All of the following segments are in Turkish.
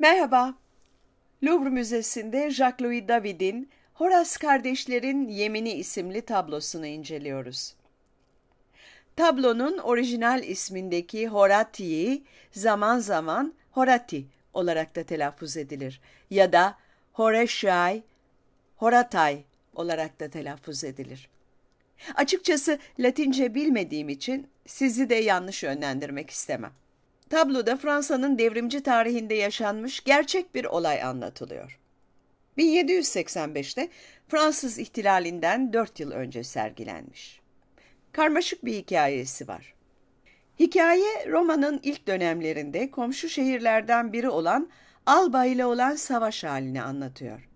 Merhaba. Louvre Müzesi'nde Jacques-Louis David'in Horas Kardeşlerin Yemini isimli tablosunu inceliyoruz. Tablonun orijinal ismindeki Horati'yi zaman zaman Horati olarak da telaffuz edilir ya da Horeşay, Horatay olarak da telaffuz edilir. Açıkçası Latince bilmediğim için sizi de yanlış yönlendirmek istemem. Tabloda Fransa'nın devrimci tarihinde yaşanmış gerçek bir olay anlatılıyor. 1785'te Fransız ihtilalinden 4 yıl önce sergilenmiş. Karmaşık bir hikayesi var. Hikaye Roma'nın ilk dönemlerinde komşu şehirlerden biri olan Alba ile olan savaş halini anlatıyor.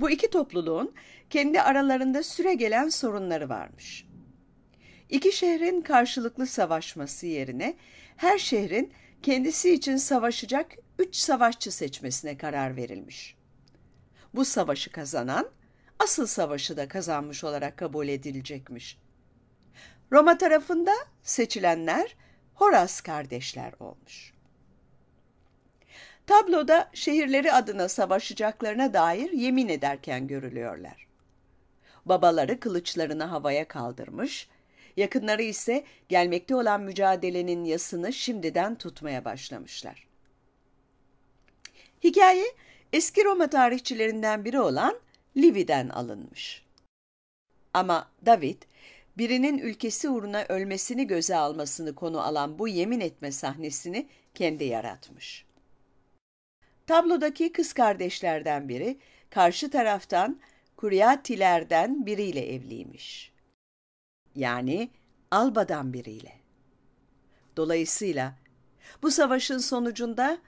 Bu iki topluluğun kendi aralarında süre gelen sorunları varmış. İki şehrin karşılıklı savaşması yerine her şehrin kendisi için savaşacak üç savaşçı seçmesine karar verilmiş. Bu savaşı kazanan asıl savaşı da kazanmış olarak kabul edilecekmiş. Roma tarafında seçilenler Horas kardeşler olmuş. Tabloda şehirleri adına savaşacaklarına dair yemin ederken görülüyorlar. Babaları kılıçlarını havaya kaldırmış, Yakınları ise gelmekte olan mücadelenin yasını şimdiden tutmaya başlamışlar. Hikaye eski Roma tarihçilerinden biri olan Lividen alınmış. Ama David, birinin ülkesi uğruna ölmesini göze almasını konu alan bu yemin etme sahnesini kendi yaratmış. Tablodaki kız kardeşlerden biri, karşı taraftan Kuryatilerden biriyle evliymiş yani albadan biriyle. Dolayısıyla bu savaşın sonucunda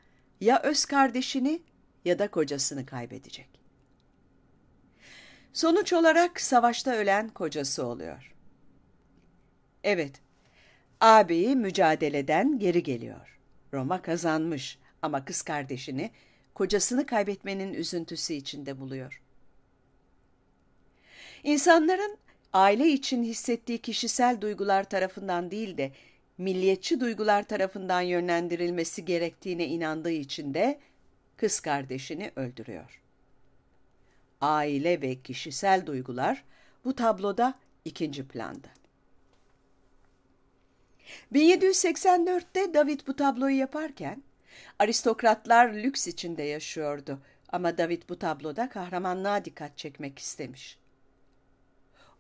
ya öz kardeşini ya da kocasını kaybedecek. Sonuç olarak savaşta ölen kocası oluyor. Evet, ağabeyi mücadeleden geri geliyor. Roma kazanmış ama kız kardeşini kocasını kaybetmenin üzüntüsü içinde buluyor. İnsanların aile için hissettiği kişisel duygular tarafından değil de milliyetçi duygular tarafından yönlendirilmesi gerektiğine inandığı için de kız kardeşini öldürüyor. Aile ve kişisel duygular bu tabloda ikinci planda. 1784'te David bu tabloyu yaparken aristokratlar lüks içinde yaşıyordu ama David bu tabloda kahramanlığa dikkat çekmek istemiş.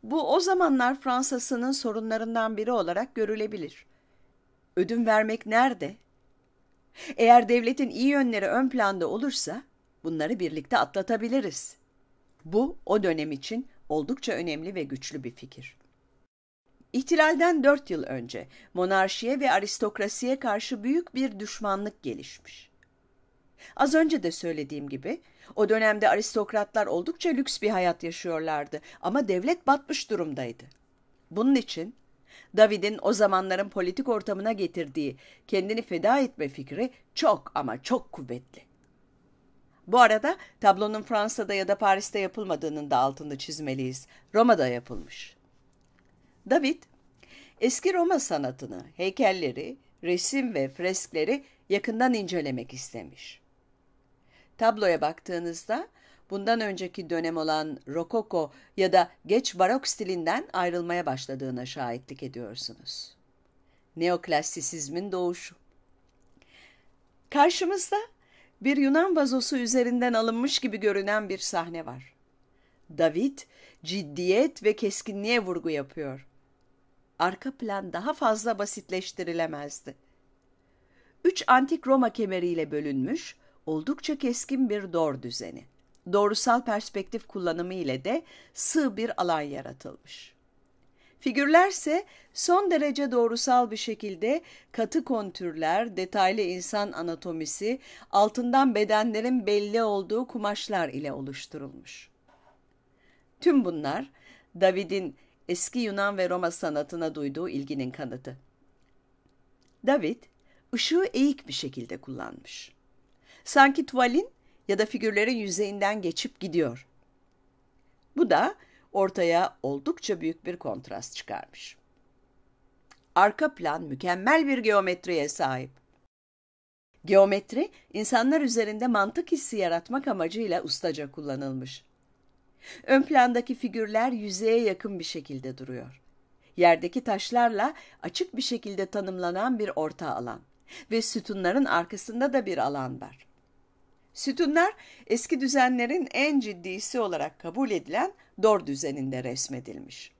Bu o zamanlar Fransa'sının sorunlarından biri olarak görülebilir. Ödün vermek nerede? Eğer devletin iyi yönleri ön planda olursa bunları birlikte atlatabiliriz. Bu o dönem için oldukça önemli ve güçlü bir fikir. İhtilalden dört yıl önce monarşiye ve aristokrasiye karşı büyük bir düşmanlık gelişmiş. Az önce de söylediğim gibi o dönemde aristokratlar oldukça lüks bir hayat yaşıyorlardı ama devlet batmış durumdaydı. Bunun için David'in o zamanların politik ortamına getirdiği kendini feda etme fikri çok ama çok kuvvetli. Bu arada tablonun Fransa'da ya da Paris'te yapılmadığının da altını çizmeliyiz. Roma'da yapılmış. David, eski Roma sanatını, heykelleri, resim ve freskleri yakından incelemek istemiş. Tabloya baktığınızda bundan önceki dönem olan rokoko ya da geç barok stilinden ayrılmaya başladığına şahitlik ediyorsunuz. Neoklasisizmin doğuşu. Karşımızda bir Yunan vazosu üzerinden alınmış gibi görünen bir sahne var. David ciddiyet ve keskinliğe vurgu yapıyor. Arka plan daha fazla basitleştirilemezdi. Üç antik Roma kemeriyle bölünmüş, oldukça keskin bir dor düzeni. Doğrusal perspektif kullanımı ile de sığ bir alan yaratılmış. Figürlerse son derece doğrusal bir şekilde katı kontürler, detaylı insan anatomisi, altından bedenlerin belli olduğu kumaşlar ile oluşturulmuş. Tüm bunlar David'in eski Yunan ve Roma sanatına duyduğu ilginin kanıtı. David, ışığı eğik bir şekilde kullanmış. Sanki tuvalin ya da figürlerin yüzeyinden geçip gidiyor. Bu da ortaya oldukça büyük bir kontrast çıkarmış. Arka plan mükemmel bir geometriye sahip. Geometri, insanlar üzerinde mantık hissi yaratmak amacıyla ustaca kullanılmış. Ön plandaki figürler yüzeye yakın bir şekilde duruyor. Yerdeki taşlarla açık bir şekilde tanımlanan bir orta alan ve sütunların arkasında da bir alan var. Sütunlar eski düzenlerin en ciddisi olarak kabul edilen Dor düzeninde resmedilmiş.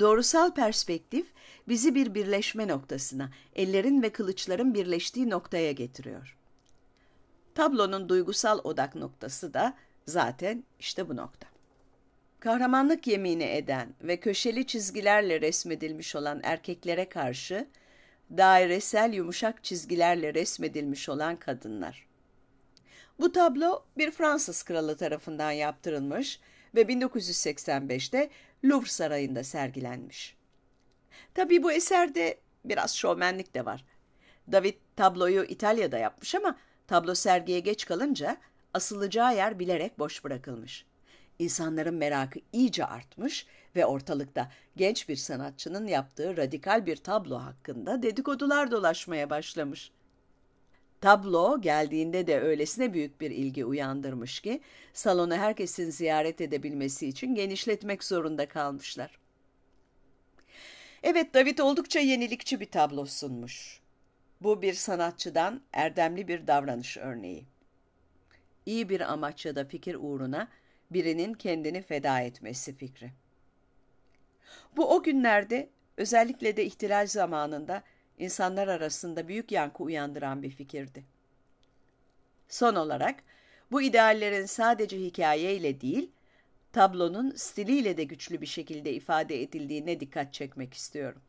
Doğrusal perspektif bizi bir birleşme noktasına, ellerin ve kılıçların birleştiği noktaya getiriyor. Tablonun duygusal odak noktası da zaten işte bu nokta. Kahramanlık yemini eden ve köşeli çizgilerle resmedilmiş olan erkeklere karşı dairesel yumuşak çizgilerle resmedilmiş olan kadınlar. Bu tablo bir Fransız kralı tarafından yaptırılmış ve 1985'te Louvre Sarayı'nda sergilenmiş. Tabi bu eserde biraz şovmenlik de var. David tabloyu İtalya'da yapmış ama tablo sergiye geç kalınca asılacağı yer bilerek boş bırakılmış. İnsanların merakı iyice artmış ve ortalıkta genç bir sanatçının yaptığı radikal bir tablo hakkında dedikodular dolaşmaya başlamış. Tablo geldiğinde de öylesine büyük bir ilgi uyandırmış ki salonu herkesin ziyaret edebilmesi için genişletmek zorunda kalmışlar. Evet David oldukça yenilikçi bir tablo sunmuş. Bu bir sanatçıdan erdemli bir davranış örneği. İyi bir amaç ya da fikir uğruna birinin kendini feda etmesi fikri. Bu o günlerde özellikle de ihtilal zamanında insanlar arasında büyük yankı uyandıran bir fikirdi. Son olarak bu ideallerin sadece hikayeyle değil, tablonun stiliyle de güçlü bir şekilde ifade edildiğine dikkat çekmek istiyorum.